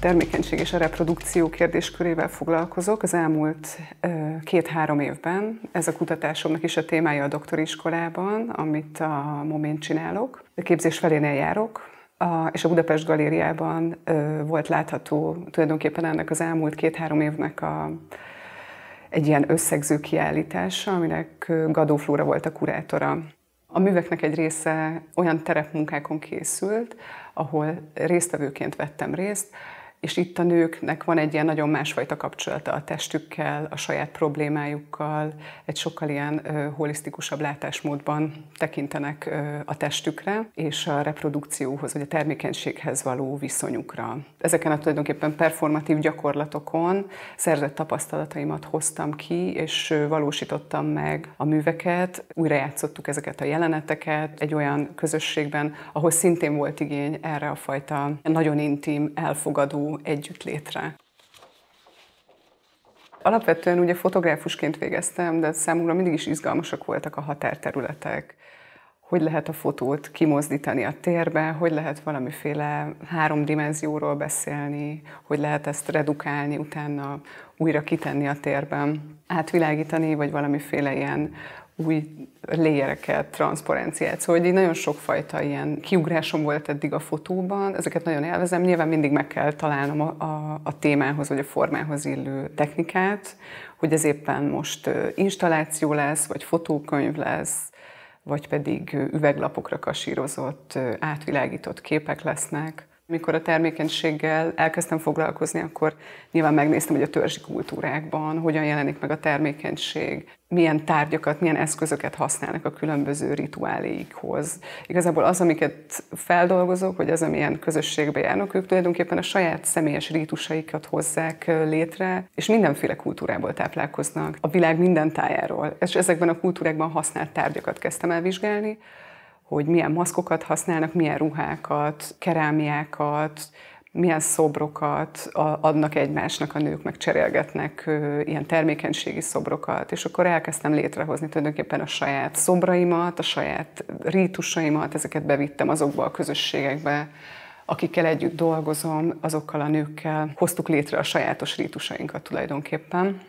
termékenység és a reprodukció kérdéskörével foglalkozok. Az elmúlt két-három évben ez a kutatásomnak is a témája a doktori iskolában, amit a momén csinálok. A képzés felénél járok, a, és a Budapest Galériában ö, volt látható tulajdonképpen ennek az elmúlt két-három évnek a, egy ilyen összegző kiállítása, aminek Gadó Flóra volt a kurátora. A műveknek egy része olyan terepmunkákon készült, ahol résztvevőként vettem részt, és itt a nőknek van egy ilyen nagyon másfajta kapcsolata a testükkel, a saját problémájukkal, egy sokkal ilyen ö, holisztikusabb látásmódban tekintenek ö, a testükre, és a reprodukcióhoz, vagy a termékenységhez való viszonyukra. Ezeken a tulajdonképpen performatív gyakorlatokon szerzett tapasztalataimat hoztam ki, és valósítottam meg a műveket, újra játszottuk ezeket a jeleneteket egy olyan közösségben, ahol szintén volt igény erre a fajta nagyon intim, elfogadó együttlétre. Alapvetően ugye fotográfusként végeztem, de számomra mindig is izgalmasak voltak a határterületek. Hogy lehet a fotót kimozdítani a térbe, hogy lehet valamiféle háromdimenzióról beszélni, hogy lehet ezt redukálni, utána újra kitenni a térben, átvilágítani, vagy valamiféle ilyen új léjereket, transzparenciát. Szóval így nagyon sokfajta ilyen kiugrásom volt eddig a fotóban, ezeket nagyon élvezem. Nyilván mindig meg kell találnom a, a, a témához vagy a formához illő technikát, hogy ez éppen most installáció lesz, vagy fotókönyv lesz, vagy pedig üveglapokra kasírozott, átvilágított képek lesznek. Mikor a termékenységgel elkezdtem foglalkozni, akkor nyilván megnéztem, hogy a törzsi kultúrákban hogyan jelenik meg a termékenység, milyen tárgyakat, milyen eszközöket használnak a különböző rituáléikhoz. Igazából az, amiket feldolgozok, vagy az, amilyen közösségbe járnak, ők tulajdonképpen a saját személyes rítusaikat hozzák létre, és mindenféle kultúrából táplálkoznak, a világ minden tájáról. És ezekben a kultúrákban használt tárgyakat kezdtem el vizsgálni hogy milyen maszkokat használnak, milyen ruhákat, kerámiákat, milyen szobrokat adnak egymásnak a nők, meg cserélgetnek ilyen termékenységi szobrokat, és akkor elkezdtem létrehozni tulajdonképpen a saját szobraimat, a saját rítusaimat, ezeket bevittem azokba a közösségekbe, akikkel együtt dolgozom, azokkal a nőkkel hoztuk létre a sajátos rítusainkat tulajdonképpen.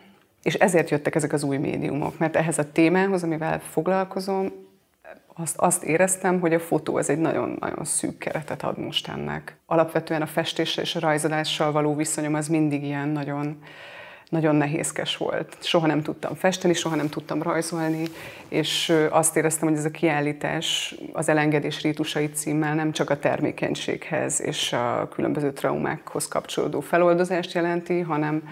És ezért jöttek ezek az új médiumok, mert ehhez a témához, amivel foglalkozom, azt, azt éreztem, hogy a fotó az egy nagyon-nagyon szűk keretet ad most ennek. Alapvetően a festéssel és a rajzolással való viszonyom az mindig ilyen nagyon, nagyon nehézkes volt. Soha nem tudtam festeni, soha nem tudtam rajzolni, és azt éreztem, hogy ez a kiállítás az elengedés rítusai címmel nem csak a termékenységhez és a különböző traumákhoz kapcsolódó feloldozást jelenti, hanem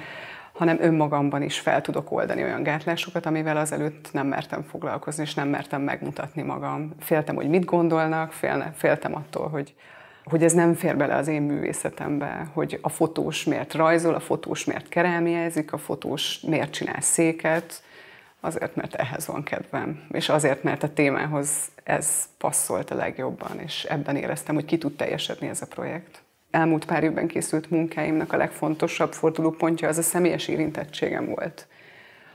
hanem önmagamban is fel tudok oldani olyan gátlásokat, amivel azelőtt nem mertem foglalkozni, és nem mertem megmutatni magam. Féltem, hogy mit gondolnak, félne, féltem attól, hogy, hogy ez nem fér bele az én művészetembe, hogy a fotós miért rajzol, a fotós miért kerámiázik, a fotós miért csinál széket, azért, mert ehhez van kedvem, és azért, mert a témához ez passzolt a legjobban, és ebben éreztem, hogy ki tud teljesedni ez a projekt elmúlt pár évben készült munkáimnak a legfontosabb fordulópontja az a személyes érintettségem volt.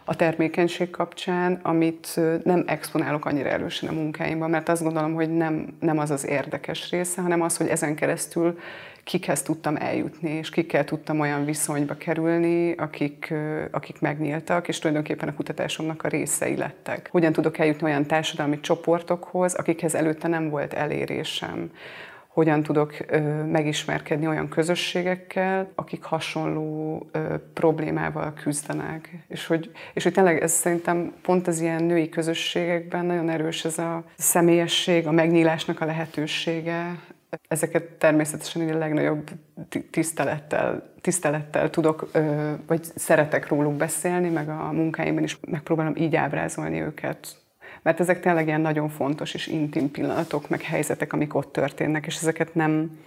A termékenység kapcsán, amit nem exponálok annyira erősen a munkáimban, mert azt gondolom, hogy nem, nem az az érdekes része, hanem az, hogy ezen keresztül kikhez tudtam eljutni, és kikkel tudtam olyan viszonyba kerülni, akik, akik megnyíltak, és tulajdonképpen a kutatásomnak a részei lettek. Hogyan tudok eljutni olyan társadalmi csoportokhoz, akikhez előtte nem volt elérésem hogyan tudok megismerkedni olyan közösségekkel, akik hasonló problémával küzdenek. És hogy, és hogy tényleg ez szerintem pont az ilyen női közösségekben nagyon erős ez a személyesség, a megnyílásnak a lehetősége, Ezeket természetesen a legnagyobb tisztelettel, tisztelettel tudok, vagy szeretek róluk beszélni, meg a munkáimban is megpróbálom így ábrázolni őket mert ezek tényleg ilyen nagyon fontos és intim pillanatok, meg helyzetek, amik ott történnek, és ezeket nem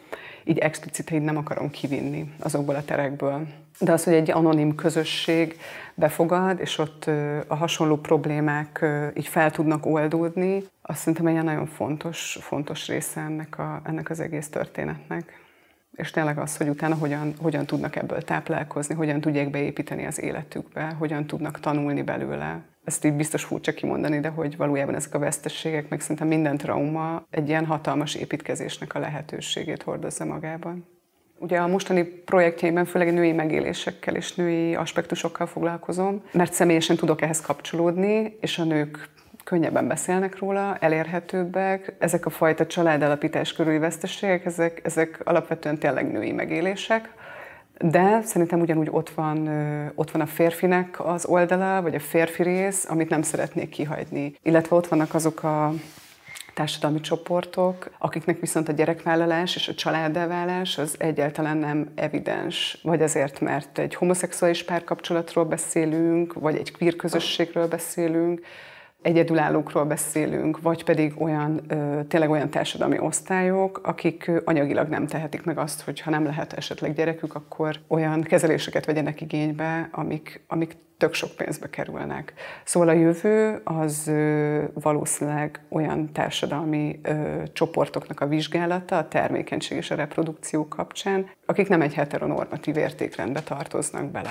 így explicit, így nem akarom kivinni azokból a terekből. De az, hogy egy anonim közösség befogad, és ott a hasonló problémák így fel tudnak oldódni, azt szerintem egy nagyon fontos, fontos része ennek, a, ennek az egész történetnek és tényleg az, hogy utána hogyan, hogyan tudnak ebből táplálkozni, hogyan tudják beépíteni az életükbe, hogyan tudnak tanulni belőle ezt így biztos furcsa kimondani, de hogy valójában ezek a vesztességek, meg szerintem minden trauma egy ilyen hatalmas építkezésnek a lehetőségét hordozza magában. Ugye a mostani projektjeimben főleg női megélésekkel és női aspektusokkal foglalkozom, mert személyesen tudok ehhez kapcsolódni, és a nők könnyebben beszélnek róla, elérhetőbbek. Ezek a fajta családalapítás körüli veszteségek, ezek, ezek alapvetően tényleg női megélések de szerintem ugyanúgy ott van, ott van a férfinek az oldala, vagy a férfi rész, amit nem szeretnék kihagyni. Illetve ott vannak azok a társadalmi csoportok, akiknek viszont a gyerekvállalás és a családelválás az egyáltalán nem evidens. Vagy azért, mert egy homoszexuális párkapcsolatról beszélünk, vagy egy queer közösségről beszélünk, egyedülállókról beszélünk, vagy pedig olyan, tényleg olyan társadalmi osztályok, akik anyagilag nem tehetik meg azt, hogy ha nem lehet esetleg gyerekük, akkor olyan kezeléseket vegyenek igénybe, amik, amik tök sok pénzbe kerülnek. Szóval a jövő az valószínűleg olyan társadalmi csoportoknak a vizsgálata, a termékenység és a reprodukció kapcsán, akik nem egy heteronormatív értékrendbe tartoznak bele.